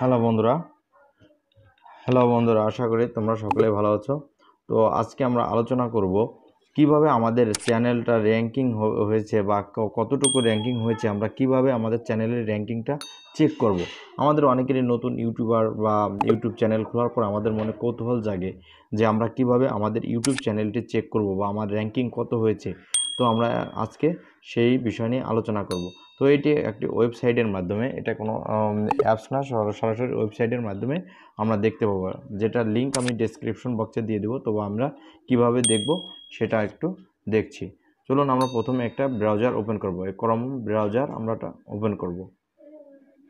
Hello বন্ধুরা hello বন্ধুরা আশা করি তোমরা সকলে ভালো আছো তো আজকে আমরা আলোচনা করব কিভাবে আমাদের চ্যানেলটা র্যাঙ্কিং হয়েছে বা কতটুকু র্যাঙ্কিং হয়েছে আমরা কিভাবে আমাদের চ্যানেলের র্যাঙ্কিংটা চেক করব। আমাদের অনেকেরই নতুন ইউটিউবার বা ইউটিউব চ্যানেল খোলার পর আমাদের মনে কৌতূহল জাগে যে আমরা কিভাবে আমাদের ইউটিউব চ্যানেলটি চেক করব বা আমার র্যাঙ্কিং কত হয়েছে তো আমরা আজকে সেই বিষয় নিয়ে আলোচনা করব তো এটি একটি ওয়েবসাইটের মাধ্যমে এটা কোনো অ্যাপস না সরাসরি ওয়েবসাইটের মাধ্যমে আমরা দেখতে পাবো যেটা লিঙ্ক আমি ডেসক্রিপশন বক্সে দিয়ে দেবো তবু আমরা কিভাবে দেখব সেটা একটু দেখছি চলুন আমরা প্রথমে একটা ব্রাউজার ওপেন করব এই ক্রম ব্রাউজার আমরা ওপেন করব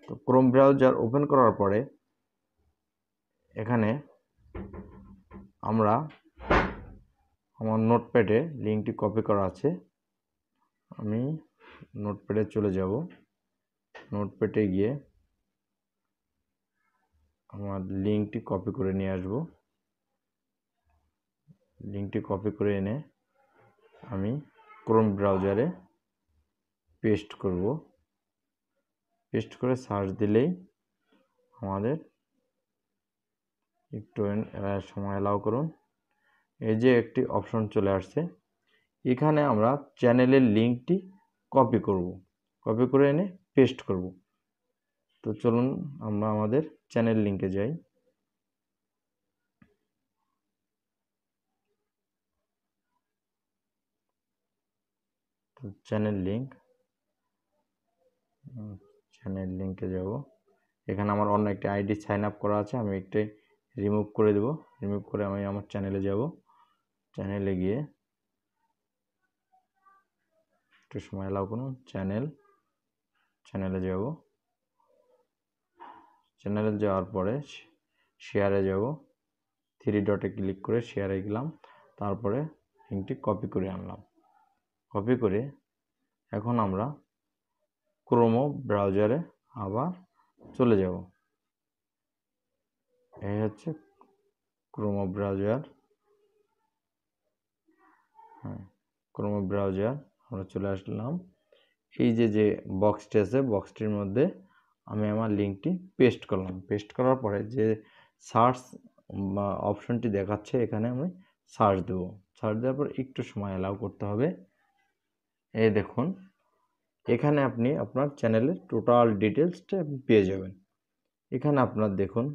তো ক্রোম ব্রাউজার ওপেন করার পরে এখানে আমরা আমার নোটপ্যাডে লিঙ্কটি কপি করা আছে আমি নোটপ্যাডে চলে যাব নোটপ্যাডে গিয়ে আমার লিঙ্কটি কপি করে নিয়ে আসব লিঙ্কটি কপি করে এনে আমি ক্রোম ব্রাউজারে পেস্ট করব পেস্ট করে সার্চ দিলেই আমাদের একটু সময় অ্যালাউ করুন এই যে একটি অপশন চলে আসছে এখানে আমরা চ্যানেলের লিঙ্কটি কপি করব কপি করে এনে পেস্ট করব তো চলুন আমরা আমাদের চ্যানেল লিঙ্কে যাই তো চ্যানেল লিঙ্ক চ্যানেল লিঙ্কে যাব এখানে আমার অন্য একটি আইডি সাইন আপ করা আছে আমি একটি রিমুভ করে দেব রিমুভ করে আমি আমার চ্যানেলে যাব চ্যানেলে গিয়ে একটু সময় লাভ করুন চ্যানেল চ্যানেলে যাব চ্যানেলে যাওয়ার পরে শেয়ারে যাব থ্রি ডটে ক্লিক করে শেয়ারে গেলাম তারপরে লিঙ্কটি কপি করে আনলাম কপি করে এখন আমরা ক্রোমো ব্রাউজারে আবার চলে যাব এই হচ্ছে ক্রোমো ব্রাউজার হ্যাঁ ক্রোম ব্রাউজার আমরা চলে আসলাম এই যে যে বক্সটি আছে বক্সটির মধ্যে আমি আমার লিঙ্কটি পেস্ট করলাম পেস্ট করার পরে যে সার্চ অপশনটি দেখাচ্ছে এখানে আমি সার্চ দেবো সার্চ দেওয়ার পর একটু সময় অ্যালাউ করতে হবে এ দেখুন এখানে আপনি আপনার চ্যানেলের টোটাল ডিটেলসটা পেয়ে যাবেন এখানে আপনার দেখুন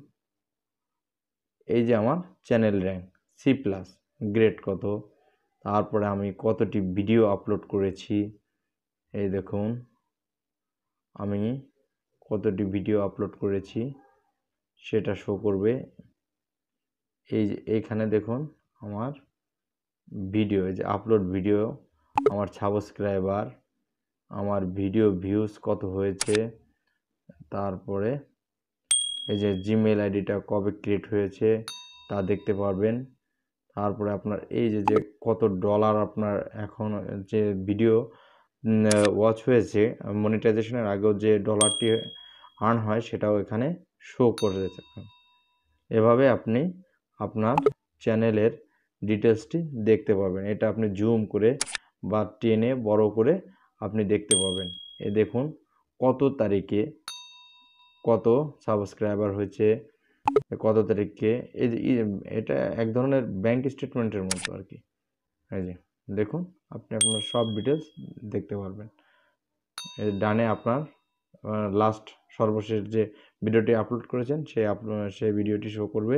এই যে আমার channel rank C plus grade কত তারপরে আমি কতটি ভিডিও আপলোড করেছি এই দেখুন আমি কতটি ভিডিও আপলোড করেছি সেটা শো করবে এই এইখানে দেখুন আমার ভিডিও যে আপলোড ভিডিও আমার সাবস্ক্রাইবার আমার ভিডিও ভিউজ কত হয়েছে তারপরে এই যে জিমেল আইডিটা কবে ক্রিয়েট হয়েছে তা দেখতে পারবেন তারপরে আপনার এই যে যে কত ডলার আপনার এখন যে ভিডিও ওয়াচ হয়েছে মনিটাইজেশনের আগেও যে ডলারটি আর্ন হয় সেটাও এখানে শো করে দিতে এভাবে আপনি আপনার চ্যানেলের ডিটেলসটি দেখতে পাবেন এটা আপনি জুম করে বা টেনে বড় করে আপনি দেখতে পাবেন এ দেখুন কত তারিখে কত সাবস্ক্রাইবার হয়েছে কত তারিখকে এই এটা এক ধরনের ব্যাংক স্টেটমেন্টের মতো আর কি এই যে দেখুন আপনি আপনার সব ডিটেলস দেখতে পারবেন ডানে আপনার লাস্ট সর্বশেষ যে ভিডিওটি আপলোড করেছেন সেই আপনার সেই ভিডিওটি শো করবে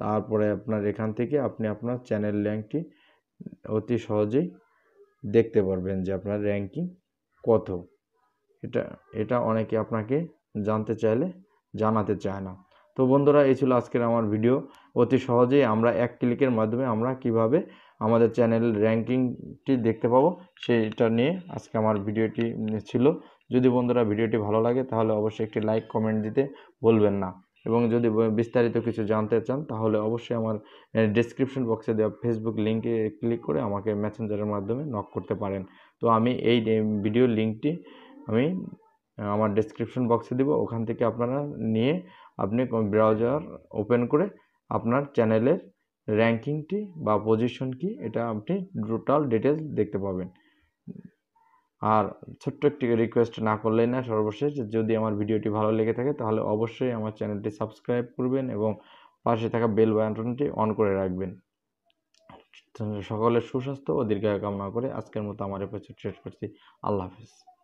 তারপরে আপনার এখান থেকে আপনি আপনার চ্যানেল র্যাঙ্কটি অতি সহজেই দেখতে পারবেন যে আপনার র্যাঙ্কিং কত এটা এটা অনেকে আপনাকে জানতে চাইলে জানাতে চায় না তো বন্ধুরা এই ছিল আজকের আমার ভিডিও অতি সহজেই আমরা এক ক্লিকের মাধ্যমে আমরা কিভাবে আমাদের চ্যানেল র্যাঙ্কিংটি দেখতে পাবো সেইটা নিয়ে আজকে আমার ভিডিওটি ছিল যদি বন্ধুরা ভিডিওটি ভালো লাগে তাহলে অবশ্যই একটি লাইক কমেন্ট দিতে বলবেন না এবং যদি বিস্তারিত কিছু জানতে চান তাহলে অবশ্যই আমার ডিসক্রিপশন বক্সে দেওয়া ফেসবুক লিঙ্কে ক্লিক করে আমাকে মেসেঞ্জারের মাধ্যমে নক করতে পারেন তো আমি এই ভিডিও লিঙ্কটি আমি আমার ডিসক্রিপশন বক্সে দিব ওখান থেকে আপনারা নিয়ে আপনি ব্রাউজার ওপেন করে আপনার চ্যানেলের র্যাঙ্কিংটি বা পজিশন কি এটা আপনি টোটাল ডিটেলস দেখতে পাবেন আর ছোট্ট একটি রিকোয়েস্ট না করলেই না সর্বশেষ যদি আমার ভিডিওটি ভালো লেগে থাকে তাহলে অবশ্যই আমার চ্যানেলটি সাবস্ক্রাইব করবেন এবং পাশে থাকা বেল বাটনটি অন করে রাখবেন সকলের সুস্বাস্থ্য ও দীর্ঘায়ু কামনা করে আজকের মতো আমার পর্যন্ত শেষ করছি আল্লাহ হাফিজ